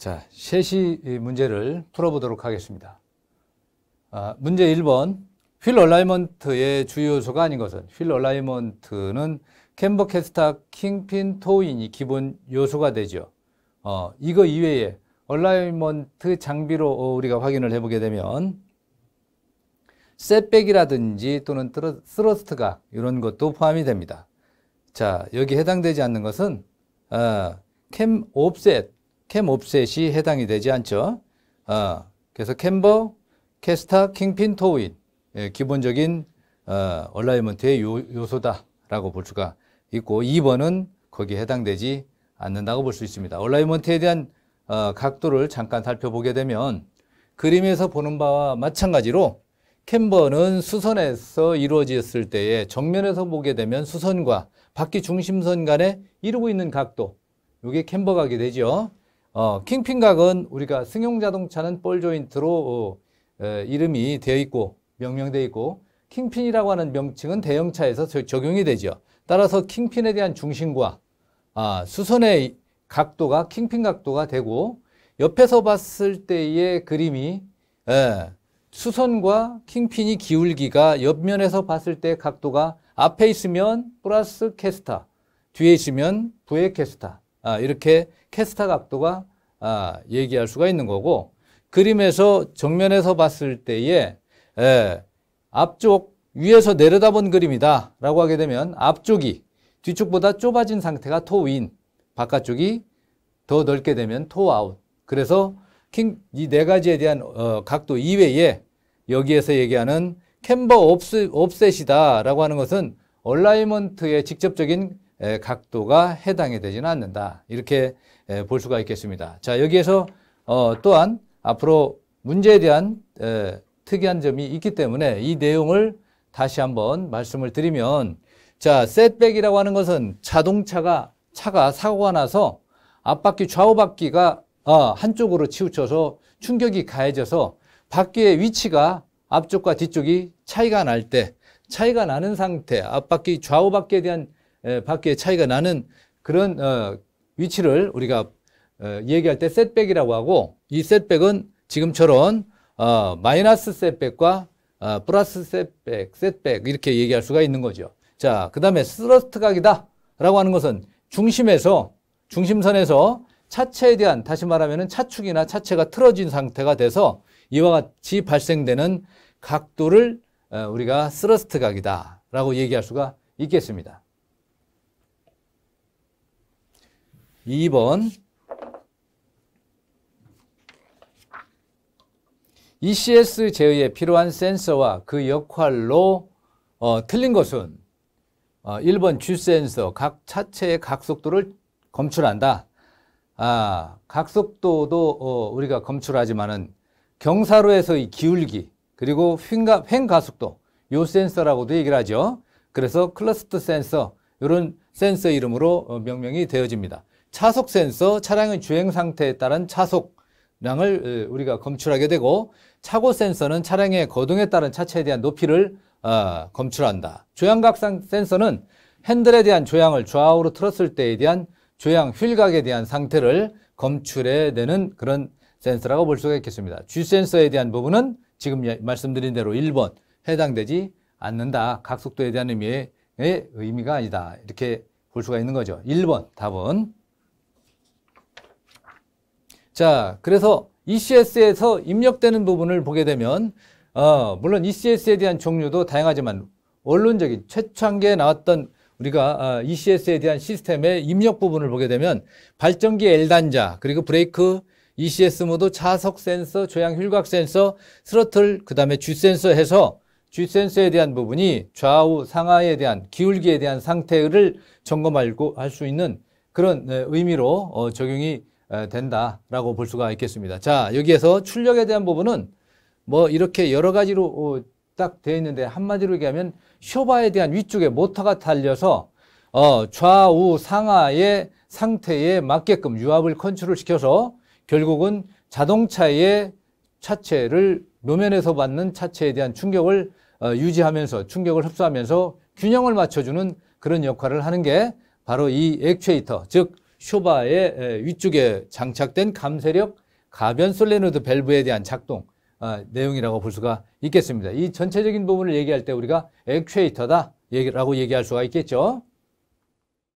자, 셋이 문제를 풀어보도록 하겠습니다. 아, 문제 1번. 휠 얼라이먼트의 주요 요소가 아닌 것은 휠 얼라이먼트는 캠버 캐스탁 킹핀 토인이 기본 요소가 되죠. 어, 이거 이외에 얼라이먼트 장비로 어, 우리가 확인을 해보게 되면 셋백이라든지 또는 스러스트각 이런 것도 포함이 됩니다. 자, 여기 해당되지 않는 것은 어, 캠 옵셋 캠 옵셋이 해당이 되지 않죠. 어, 그래서 캠버, 캐스타, 킹핀, 토인 예, 기본적인 어, 얼라이먼트의 요, 소다라고 볼 수가 있고 2번은 거기에 해당되지 않는다고 볼 수 있습니다. 얼라이먼트에 대한 어, 각도를 잠깐 살펴보게 되면 그림에서 보는 바와 마찬가지로 캠버는 수선에서 이루어졌을 때에 정면에서 보게 되면 수선과 바퀴 중심선 간에 이루고 있는 각도 이게 캠버각이 되죠. 어, 킹핀각은 우리가 승용자동차는 볼조인트로 어, 에, 이름이 되어 있고 명명되어 있고 킹핀이라고 하는 명칭은 대형차에서 적용이 되죠. 따라서 킹핀에 대한 중심과 아, 수선의 각도가 킹핀 각도가 되고 옆에서 봤을 때의 그림이 에, 수선과 킹핀이 기울기가 옆면에서 봤을 때 각도가 앞에 있으면 플러스 캐스터 뒤에 있으면 부의 캐스터 아, 이렇게 캐스터 각도가 아, 얘기할 수가 있는 거고 그림에서 정면에서 봤을 때에 앞쪽 위에서 내려다본 그림이다 라고 하게 되면 앞쪽이 뒤쪽보다 좁아진 상태가 토인 바깥쪽이 더 넓게 되면 토아웃 그래서 이 네 가지에 대한 어, 각도 이외에 여기에서 얘기하는 캠버 옵셋이다 라고 하는 것은 얼라이먼트의 직접적인 각도가 해당이 되지는 않는다. 이렇게 볼 수가 있겠습니다. 자, 여기에서 어, 또한 앞으로 문제에 대한 특이한 점이 있기 때문에 이 내용을 다시 한번 말씀을 드리면 자, 셋백이라고 하는 것은 자동차가 차가 사고가 나서 앞바퀴 좌우바퀴가 어, 한쪽으로 치우쳐서 충격이 가해져서 바퀴의 위치가 앞쪽과 뒤쪽이 차이가 날 때 차이가 나는 상태 앞바퀴 좌우바퀴에 대한 예, 밖에 차이가 나는 그런 어, 위치를 우리가 어, 얘기할 때 셋백이라고 하고 이 셋백은 지금처럼 어, 마이너스 셋백과 어, 플러스 셋백, 셋백 이렇게 얘기할 수가 있는 거죠. 자, 그 다음에 스러스트 각이다 라고 하는 것은 중심에서 중심선에서 차체에 대한 다시 말하면 차축이나 차체가 틀어진 상태가 돼서 이와 같이 발생되는 각도를 어, 우리가 스러스트 각이다 라고 얘기할 수가 있겠습니다. 2번 ECS 제어에 필요한 센서와 그 역할로 어, 틀린 것은 어, 1번 G센서 각 차체의 각속도를 검출한다. 아, 각속도도 어, 우리가 검출하지만은 경사로에서의 기울기 그리고 횡가, 횡가속도 요 센서라고도 얘기를 하죠. 그래서 클러스터 센서 이런 센서 이름으로 어, 명명이 되어집니다. 차속 센서, 차량의 주행 상태에 따른 차속량을 우리가 검출하게 되고 차고 센서는 차량의 거동에 따른 차체에 대한 높이를 어, 검출한다. 조향각 상 센서는 핸들에 대한 조향을 좌우로 틀었을 때에 대한 조향 휠각에 대한 상태를 검출해내는 그런 센서라고 볼 수가 있겠습니다. G센서에 대한 부분은 지금 예, 말씀드린 대로 1번 해당되지 않는다. 각속도에 대한 의미의 의미가 아니다. 이렇게 볼 수가 있는 거죠. 1번 답은 자, 그래서 ECS에서 입력되는 부분을 보게 되면 어, 물론 ECS에 대한 종류도 다양하지만 원론적인 최초한계에 나왔던 우리가 아, ECS에 대한 시스템의 입력 부분을 보게 되면 발전기 L단자, 그리고 브레이크, ECS 모드, 차속 센서, 조향 휠각 센서, 스로틀, 그 다음에 G 센서 해서 G 센서에 대한 부분이 좌우 상하에 대한 기울기에 대한 상태를 점검하고 할 수 있는 그런 네, 의미로 어, 적용이 된다라고 볼 수가 있겠습니다. 자, 여기에서 출력에 대한 부분은 뭐 이렇게 여러 가지로 어, 딱 되어 있는데 한마디로 얘기하면 쇼바에 대한 위쪽에 모터가 달려서 어, 좌우 상하의 상태에 맞게끔 유압을 컨트롤 시켜서 결국은 자동차의 차체를 노면에서 받는 차체에 대한 충격을 어, 유지하면서 충격을 흡수하면서 균형을 맞춰주는 그런 역할을 하는 게 바로 이 액추에이터 즉 쇼바의 위쪽에 장착된 감쇄력 가변 솔레노드 밸브에 대한 작동 아, 내용이라고 볼 수가 있겠습니다. 이 전체적인 부분을 얘기할 때 우리가 액추에이터다 라고 얘기할 수가 있겠죠.